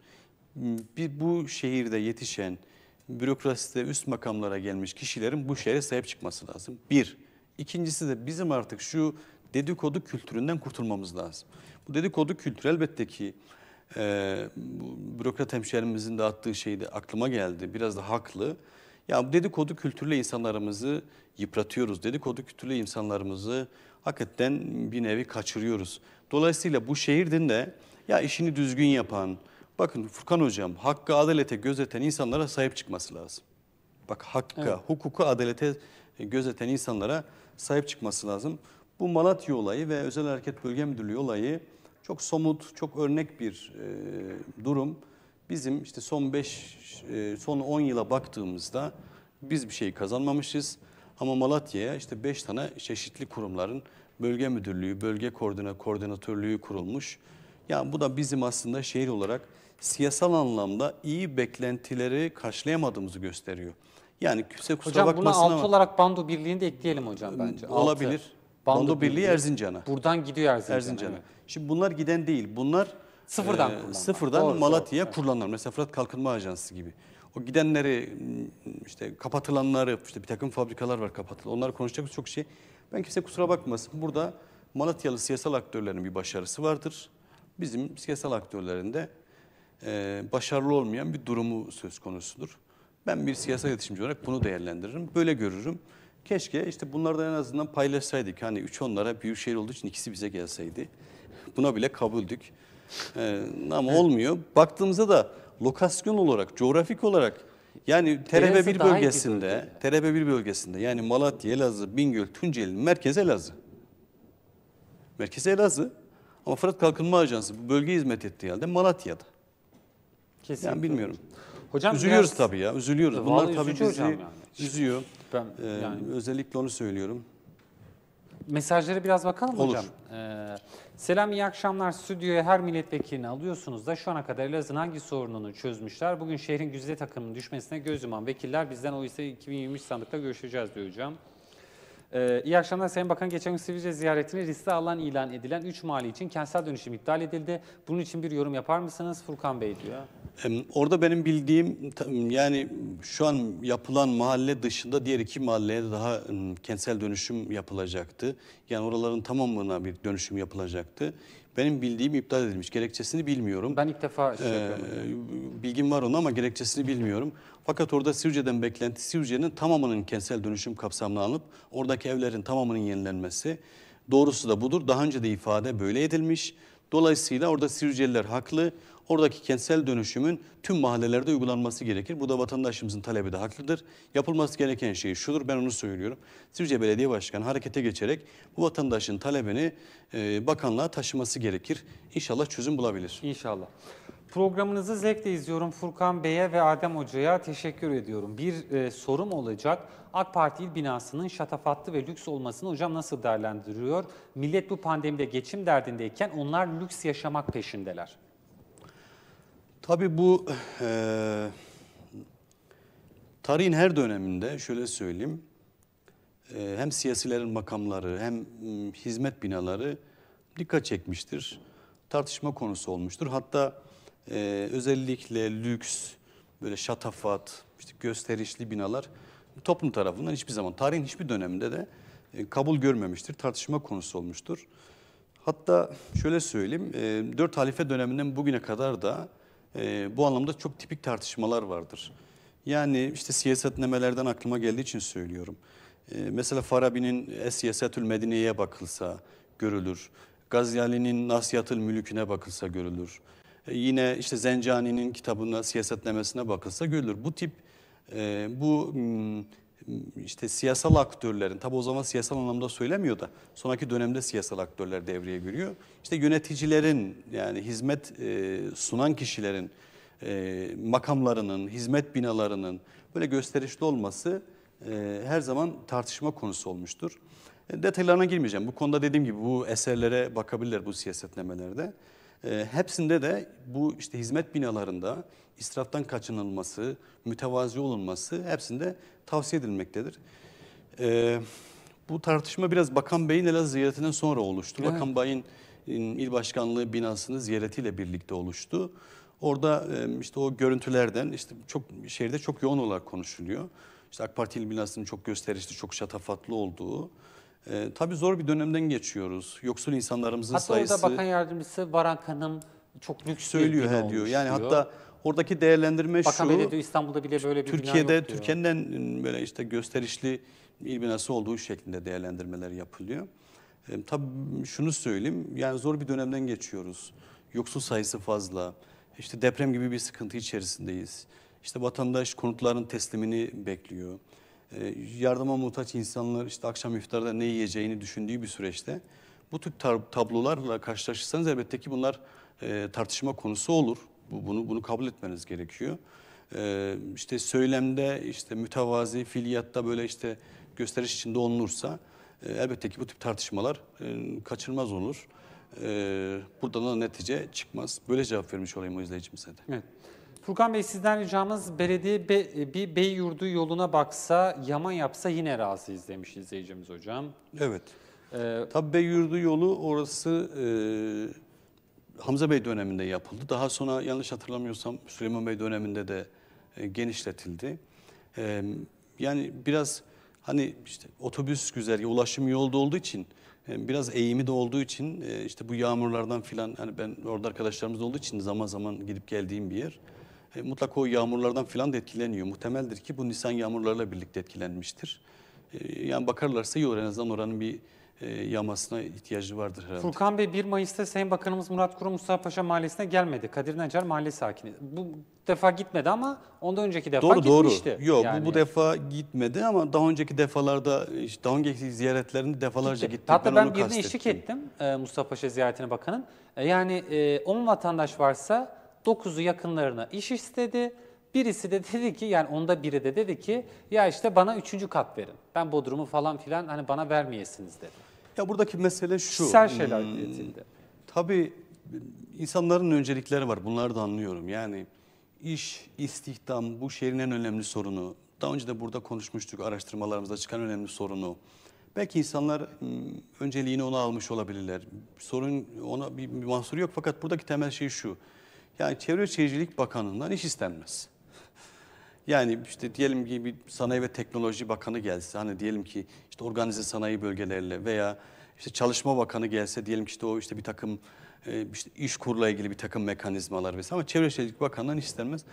bir bu şehirde yetişen bürokraside üst makamlara gelmiş kişilerin bu şehre sahip çıkması lazım. Bir. İkincisi de bizim artık şu dedikodu kültüründen kurtulmamız lazım. Bu dedikodu kültürü elbette ki e, bürokrat hemşehrimizin de attığı şeyde aklıma geldi. Biraz da haklı. Ya dedikodu kültürlü insanlarımızı yıpratıyoruz. Dedikodu kültürlü insanlarımızı hakikaten bir nevi kaçırıyoruz. Dolayısıyla bu şehirden de ya işini düzgün yapan, bakın Furkan Hocam hakkı adalete gözeten insanlara sahip çıkması lazım. Bak hakka, evet. hukuku adalete gözeten insanlara sahip çıkması lazım. Bu Malatya olayı ve Özel Hareket Bölge Müdürlüğü olayı çok somut, çok örnek bir e, durum. Bizim işte son 5 e, son 10 yıla baktığımızda biz bir şey kazanmamışız. Ama Malatya'ya işte 5 tane çeşitli kurumların bölge müdürlüğü, bölge koordina koordinatörlüğü kurulmuş. Yani bu da bizim aslında şehir olarak siyasal anlamda iyi beklentileri karşılayamadığımızı gösteriyor. Yani kimse kusura hocam, bakmasın ama... Hocam olarak bando birliğini de ekleyelim hocam bence. Olabilir. Altı. Bando, bando birliği, birliği Erzincan'a. Buradan gidiyor Erzincan'a. Erzincan'a. Evet. Şimdi bunlar giden değil. Bunlar Sıfırdan e, ee, kurulanlar. Sıfırdan doğru, Malatya'ya doğru. kurulanlar. Mesela Fırat Kalkınma Ajansı gibi. O gidenleri, hmm, işte kapatılanları, işte bir takım fabrikalar var kapatılı. Onları konuşacak çok şey. Ben kimse kusura bakmasın. Burada Malatyalı siyasal aktörlerin bir başarısı vardır. Bizim siyasal aktörlerinde e, başarılı olmayan bir durumu söz konusudur. Ben bir siyasal iletişimci olarak bunu değerlendiririm. Böyle görürüm. Keşke işte bunlardan en azından paylaşsaydık. Hani üç onlara büyük şehir olduğu için ikisi bize gelseydi. Buna bile kabuldük. Ee, ama evet. olmuyor. Baktığımızda da lokasyon olarak, coğrafik olarak yani Terebe bir bölgesinde, bölge. Terebe bir bölgesinde yani Malatya, Elazığ, Bingöl, Tunceli, merkezi Elazığ. merkezi Elazığ ama Fırat Kalkınma Ajansı bu bölgeye hizmet ettiği halde Malatya'da. Kesinlikle. Yani bilmiyorum. Hocam üzülüyoruz biraz... tabii ya, üzülüyoruz. Bunlar tabii bizi yani. üzüyor. Ben, ee, yani. Ee, özellikle onu söylüyorum. Mesajlara biraz bakalım Olur. hocam. Ee, selam iyi akşamlar. Stüdyoya her milletvekilini alıyorsunuz da şu ana kadar Elazığ'ın hangi sorununu çözmüşler? Bugün şehrin güzide takımının düşmesine göz yuman vekiller bizden o ise 2023 sandıkta görüşeceğiz diyor hocam. Ee, iyi akşamlar Sayın Bakan. Geçen gün Sivilce ziyaretini riskli alan ilan edilen 3 mali için kentsel dönüşüm iptal edildi. Bunun için bir yorum yapar mısınız Furkan Bey diyor. Orada benim bildiğim yani şu an yapılan mahalle dışında diğer iki mahalleye daha kentsel dönüşüm yapılacaktı. Yani oraların tamamına bir dönüşüm yapılacaktı. Benim bildiğim iptal edilmiş. Gerekçesini bilmiyorum. Ben ilk defa şey ee, bilgim var ona ama gerekçesini bilmiyorum. Fakat orada Sivce'den beklenti Sivce'nin tamamının kentsel dönüşüm kapsamına alıp oradaki evlerin tamamının yenilenmesi. Doğrusu da budur. Daha önce de ifade böyle edilmiş. Dolayısıyla orada Sivceliler haklı. Oradaki kentsel dönüşümün tüm mahallelerde uygulanması gerekir. Bu da vatandaşımızın talebi de haklıdır. Yapılması gereken şey şudur, ben onu söylüyorum. Sizce Belediye Başkanı harekete geçerek bu vatandaşın talebini e, bakanlığa taşıması gerekir. İnşallah çözüm bulabilir. İnşallah. Programınızı zevkle izliyorum Furkan Bey'e ve Adem Hoca'ya teşekkür ediyorum. Bir e, sorum olacak. AK Parti il binasının şatafatlı ve lüks olmasını hocam nasıl değerlendiriyor? Millet bu pandemide geçim derdindeyken onlar lüks yaşamak peşindeler. Tabii bu e, tarihin her döneminde şöyle söyleyeyim. E, hem siyasilerin makamları hem m, hizmet binaları dikkat çekmiştir. Tartışma konusu olmuştur. Hatta e, özellikle lüks, böyle şatafat, işte gösterişli binalar toplum tarafından hiçbir zaman, tarihin hiçbir döneminde de e, kabul görmemiştir. Tartışma konusu olmuştur. Hatta şöyle söyleyeyim, e, 4 halife döneminden bugüne kadar da e, bu anlamda çok tipik tartışmalar vardır. Yani işte siyasetnemelerden aklıma geldiği için söylüyorum. E, mesela Farabi'nin Es-Siyasetül Medine'ye bakılsa görülür. Gazali'nin Nasiyatül Mülük'üne bakılsa görülür. E, yine işte Zencani'nin kitabına, siyasetnemesine bakılsa görülür. Bu tip e, bu hmm, işte siyasal aktörlerin, tabi o zaman siyasal anlamda söylemiyor da sonraki dönemde siyasal aktörler devreye giriyor. İşte yöneticilerin yani hizmet e, sunan kişilerin e, makamlarının, hizmet binalarının böyle gösterişli olması e, her zaman tartışma konusu olmuştur. E, detaylarına girmeyeceğim. Bu konuda dediğim gibi bu eserlere bakabilirler bu siyasetlemelerde. Ee, hepsinde de bu işte hizmet binalarında israftan kaçınılması, mütevazi olunması hepsinde tavsiye edilmektedir. E, bu tartışma biraz Bakan Bey'in Elazığ ziyaretinden sonra oluştu. Evet. Bakan Bey'in il başkanlığı binasını ziyaretiyle birlikte oluştu. Orada işte o görüntülerden işte çok şehirde çok yoğun olarak konuşuluyor. İşte AK Parti il binasının çok gösterişli, çok şatafatlı olduğu, e, tabii zor bir dönemden geçiyoruz. Yoksul insanlarımızın hatta sayısı... Hatta orada Bakan Yardımcısı Barank Hanım çok lüks söylüyor he diyor. Yani diyor. hatta oradaki değerlendirme Bakan şu... Bakan Belediye İstanbul'da bile böyle bir Türkiye'de, bina Türkiye'nin ıı, böyle işte gösterişli il binası olduğu şeklinde değerlendirmeler yapılıyor. E, tabii şunu söyleyeyim. Yani zor bir dönemden geçiyoruz. Yoksul sayısı fazla. İşte deprem gibi bir sıkıntı içerisindeyiz. İşte vatandaş konutların teslimini bekliyor. E, yardıma muhtaç insanlar işte akşam iftarda ne yiyeceğini düşündüğü bir süreçte bu tip tablolarla karşılaşırsanız elbette ki bunlar e, tartışma konusu olur. Bu, bunu bunu kabul etmeniz gerekiyor. E, işte söylemde işte mütevazi fiiliyatta böyle işte gösteriş içinde olunursa e, elbette ki bu tip tartışmalar e, kaçınılmaz olur. E, buradan da netice çıkmaz. Böyle cevap vermiş olayım o izleyicimize de. Evet. Furkan Bey sizden ricamız belediye be, e, bir bey yurdu yoluna baksa, yama yapsa yine razıyız demiş izleyicimiz hocam. Evet. Ee, Tabii bey yurdu yolu orası e, Hamza Bey döneminde yapıldı. Daha sonra yanlış hatırlamıyorsam Süleyman Bey döneminde de e, genişletildi. E, yani biraz hani işte otobüs güzergahı, ulaşım yolda olduğu için e, biraz eğimi de olduğu için e, işte bu yağmurlardan filan hani ben orada arkadaşlarımız olduğu için zaman zaman gidip geldiğim bir yer e, mutlaka o yağmurlardan filan da etkileniyor. Muhtemeldir ki bu Nisan yağmurlarıyla birlikte etkilenmiştir. E, yani bakarlarsa iyi olur en azından oranın bir e, yamasına ihtiyacı vardır herhalde. Furkan Bey 1 Mayıs'ta Sayın Bakanımız Murat Kurum Mustafa Paşa Mahallesi'ne gelmedi. Kadir Necar Mahalle sakini. Bu defa gitmedi ama ondan önceki defa doğru, gitmişti. Doğru doğru. yani. bu, bu defa gitmedi ama daha önceki defalarda işte daha önceki ziyaretlerinde defalarca gitti. gitti. Hatta ben, ben birine eşlik ettim e, Mustafa Paşa ziyaretine bakanın. E, yani 10 vatandaş varsa 9'u yakınlarına iş istedi. Birisi de dedi ki yani onda biri de dedi ki ya işte bana üçüncü kat verin. Ben Bodrum'u falan filan hani bana vermeyesiniz dedi. Ya buradaki mesele şu. Kişisel şeyler hmm, üretildi. Tabii insanların öncelikleri var. Bunları da anlıyorum. Yani iş, istihdam bu şehrin en önemli sorunu. Daha önce de burada konuşmuştuk araştırmalarımızda çıkan önemli sorunu. Belki insanlar hmm, önceliğini ona almış olabilirler. Sorun ona bir, bir mahsuru yok fakat buradaki temel şey şu. Yani Çevre Şehircilik Bakanı'ndan iş istenmez. Yani işte diyelim ki bir Sanayi ve Teknoloji Bakanı gelse, hani diyelim ki işte organize sanayi bölgelerle veya işte Çalışma Bakanı gelse diyelim ki işte o işte bir takım e, işte iş kurla ilgili bir takım mekanizmalar vesaire ama Çevre Şehircilik Bakanı'ndan iş istenmez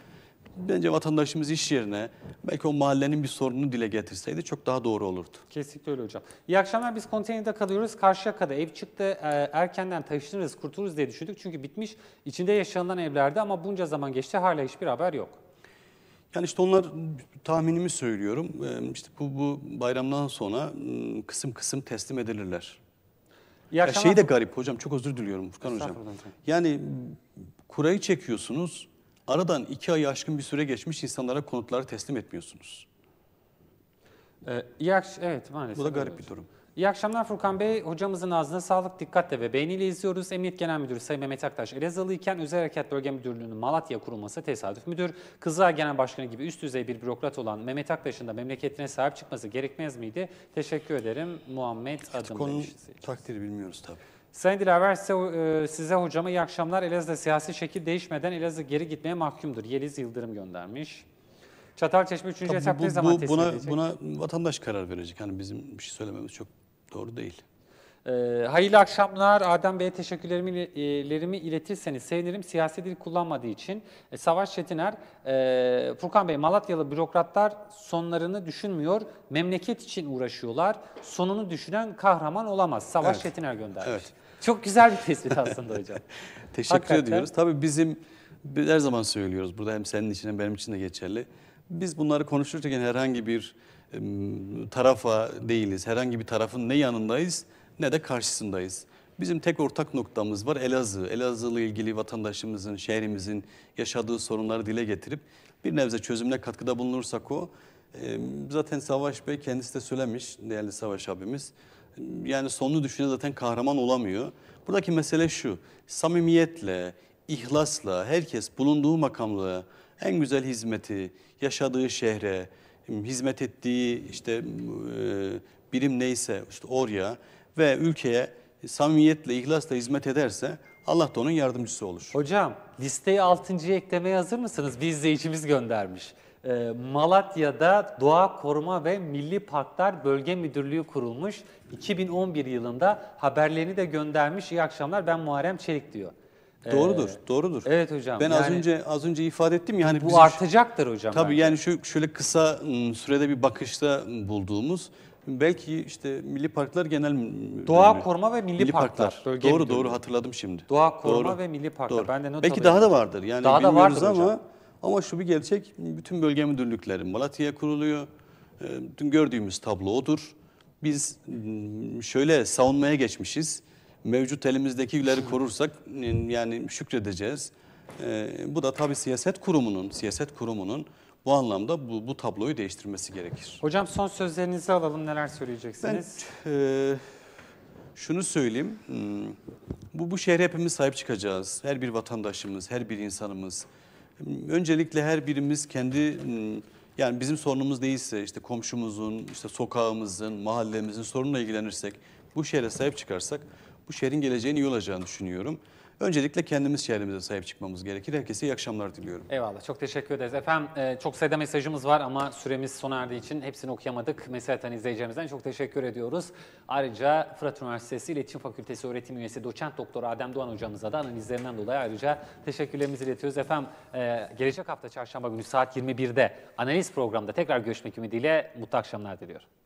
bence vatandaşımız iş yerine belki o mahallenin bir sorununu dile getirseydi çok daha doğru olurdu. Kesinlikle öyle hocam. İyi akşamlar biz konteynerde kalıyoruz. Karşıyaka'da ev çıktı. Ee, erkenden taşınırız, kurtuluruz diye düşündük. Çünkü bitmiş içinde yaşanılan evlerde ama bunca zaman geçti hala hiçbir haber yok. Yani işte onlar tahminimi söylüyorum. Ee, işte bu, bu bayramdan sonra ıı, kısım kısım teslim edilirler. Ya şey de garip hocam çok özür diliyorum Furkan hocam. Yani kurayı çekiyorsunuz Aradan iki ay aşkın bir süre geçmiş insanlara konutları teslim etmiyorsunuz. Ee, iyi akş evet maalesef. Bu da garip bir durum. İyi akşamlar Furkan Bey. Hocamızın ağzına sağlık, dikkatle ve beğeniyle izliyoruz. Emniyet Genel Müdürü Sayın Mehmet Aktaş Elazığlı iken Özel Harekat Bölge Müdürlüğü'nün Malatya kurulması tesadüf müdür. Kızılay Genel Başkanı gibi üst düzey bir bürokrat olan Mehmet Aktaş'ın da memleketine sahip çıkması gerekmez miydi? Teşekkür ederim Muhammed Adım Konunun demiş. takdiri bilmiyoruz tabii. Sayın Dilaver size, e, size hocama iyi akşamlar. Elazığ'da siyasi şekil değişmeden Elazığ geri gitmeye mahkumdur. Yeliz Yıldırım göndermiş. Çatalçeşme 3. etap ne zaman teslim buna, edecek? Buna vatandaş karar verecek. Hani bizim bir şey söylememiz çok doğru değil. Ee, hayırlı akşamlar. Adem Bey'e teşekkürlerimi iletirseniz sevinirim. Siyasi dil kullanmadığı için. E, Savaş Çetiner, e, Furkan Bey Malatyalı bürokratlar sonlarını düşünmüyor. Memleket için uğraşıyorlar. Sonunu düşünen kahraman olamaz. Savaş evet. Çetiner göndermiş. Evet. Çok güzel bir tespit aslında hocam. Teşekkür Hakikaten. ediyoruz. Tabii bizim her zaman söylüyoruz. Burada hem senin için hem benim için de geçerli. Biz bunları konuşurken herhangi bir tarafa değiliz. Herhangi bir tarafın ne yanındayız? ne de karşısındayız. Bizim tek ortak noktamız var Elazığ. Elazığ'la ilgili vatandaşımızın, şehrimizin yaşadığı sorunları dile getirip bir nebze çözümüne katkıda bulunursak o. E, zaten Savaş Bey kendisi de söylemiş değerli Savaş abimiz. Yani sonunu düşüne zaten kahraman olamıyor. Buradaki mesele şu, samimiyetle, ihlasla, herkes bulunduğu makamla en güzel hizmeti, yaşadığı şehre, hizmet ettiği işte e, birim neyse işte oraya ve ülkeye samimiyetle, ihlasla hizmet ederse Allah da onun yardımcısı olur. Hocam listeyi 6.ya eklemeye hazır mısınız? Bir izleyicimiz göndermiş. Ee, Malatya'da Doğa Koruma ve Milli Parklar Bölge Müdürlüğü kurulmuş. 2011 yılında haberlerini de göndermiş. İyi akşamlar ben Muharrem Çelik diyor. Ee, doğrudur, doğrudur. Evet hocam. Ben yani, az önce az önce ifade ettim ya hani bu bizim, artacaktır hocam. Tabii bence. yani şu şöyle kısa ıı, sürede bir bakışta bulduğumuz Belki işte Milli Parklar Genel Doğa Müdürlüğü. Koruma ve Milli, Milli Parklar. Parklar. Bölge doğru Müdürlüğü. doğru hatırladım şimdi. Doğa Koruma doğru. ve Milli Parklar. Doğru. Ben de not Belki alayım. daha da vardır. Yani daha da vardır ama hocam. ama şu bir gerçek bütün bölge müdürlükleri Malatya'ya kuruluyor. Ee, dün gördüğümüz tablo odur. Biz hmm, şöyle savunmaya geçmişiz. Mevcut elimizdekileri korursak hmm, yani şükredeceğiz. Ee, bu da tabii siyaset kurumunun, siyaset kurumunun bu anlamda bu, bu tabloyu değiştirmesi gerekir. Hocam son sözlerinizi alalım neler söyleyeceksiniz? Ben e, şunu söyleyeyim. Hmm, bu, bu şehre hepimiz sahip çıkacağız. Her bir vatandaşımız, her bir insanımız. Hmm, öncelikle her birimiz kendi hmm, yani bizim sorunumuz değilse işte komşumuzun, işte sokağımızın, mahallemizin sorununa ilgilenirsek, bu şehre sahip çıkarsak bu şehrin geleceğini iyi olacağını düşünüyorum. Öncelikle kendimiz çevremize sahip çıkmamız gerekir. Herkese iyi akşamlar diliyorum. Eyvallah. Çok teşekkür ederiz. Efendim e, çok sayıda mesajımız var ama süremiz sona erdiği için hepsini okuyamadık. mesela atan izleyicilerimizden çok teşekkür ediyoruz. Ayrıca Fırat Üniversitesi İletişim Fakültesi öğretim üyesi doçent doktor Adem Doğan hocamıza da analizlerinden dolayı ayrıca teşekkürlerimizi iletiyoruz. Efendim e, gelecek hafta çarşamba günü saat 21'de analiz programda tekrar görüşmek ümidiyle mutlu akşamlar diliyorum.